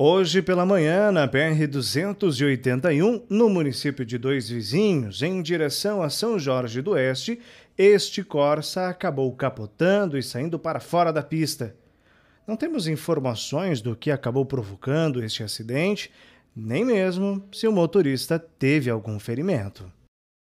Hoje pela manhã, na BR-281, no município de Dois Vizinhos, em direção a São Jorge do Oeste, este Corsa acabou capotando e saindo para fora da pista. Não temos informações do que acabou provocando este acidente, nem mesmo se o motorista teve algum ferimento.